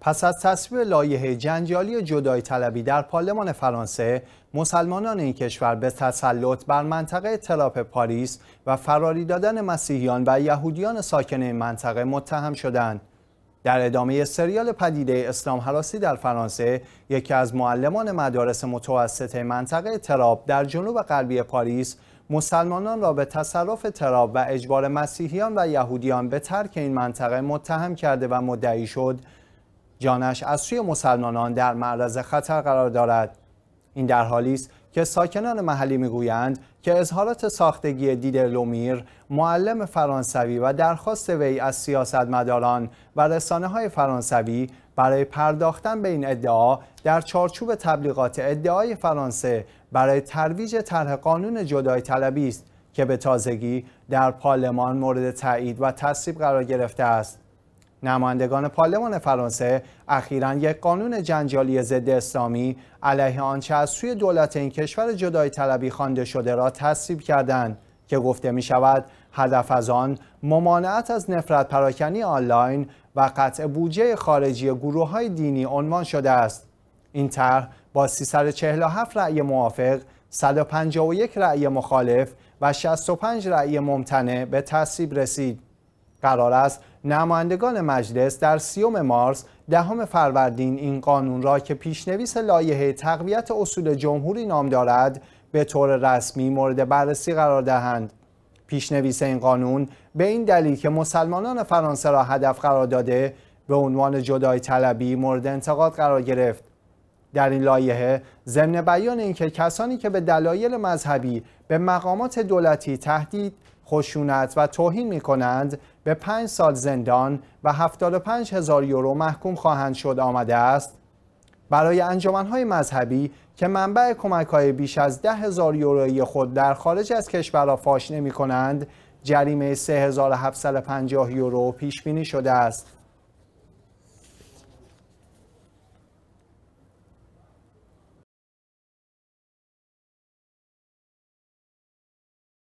پس از تصویب لایحه جنجالی جدای طلبی در پارلمان فرانسه مسلمانان این کشور به تسلط بر منطقه تراپ پاریس و فراری دادن مسیحیان و یهودیان ساکن این منطقه متهم شدند در ادامه سریال پدیده اسلام حراسی در فرانسه یکی از معلمان مدارس متوسط منطقه تراب در جنوب غربی پاریس مسلمانان را به تصرف تراب و اجبار مسیحیان و یهودیان به ترک این منطقه متهم کرده و مدعی شد جانش از سوی مسلمانان در معرض خطر قرار دارد این در حالی است که ساکنان محلی میگویند که اظهارات ساختگی دیده لومیر معلم فرانسوی و درخواست وی از سیاستمداران و رسانه های فرانسوی برای پرداختن به این ادعا در چارچوب تبلیغات ادعای فرانسه برای ترویج طرح قانون جدای طلبی است که به تازگی در پارلمان مورد تایید و تصویب قرار گرفته است نمایندگان پارلمان فرانسه اخیرا یک قانون جنجالی ضد اسلامی علیه آنچه از سوی دولت این کشور جدای طلبی خوانده شده را تصویب کردند که گفته می شود هدف از آن ممانعت از نفرت پراکنی آنلاین و قطع بودجه خارجی گروه های دینی عنوان شده است این طرح با 347 رأی موافق 151 رأی مخالف و 65 رأی ممتنع به تصویب رسید قرار است نمایندگان مجلس در سیوم مارس دهم فروردین این قانون را که پیشنویس لایحه تقویت اصول جمهوری نام دارد به طور رسمی مورد بررسی قرار دهند پیشنویس این قانون به این دلیل که مسلمانان فرانسه را هدف قرار داده به عنوان جدای طلبی مورد انتقاد قرار گرفت در این لایحه ضمن بیان اینکه کسانی که به دلایل مذهبی به مقامات دولتی تهدید خشونت و توهین می کنند به 5 سال زندان و 75 هزار یورو محکوم خواهند شد آمده است برای انجمنهای مذهبی که منبع کمک های بیش از ده هزار یورویی خود در خارج از کشور را فاش نمی کنند جریمه 3750 یورو پیش بینی شده است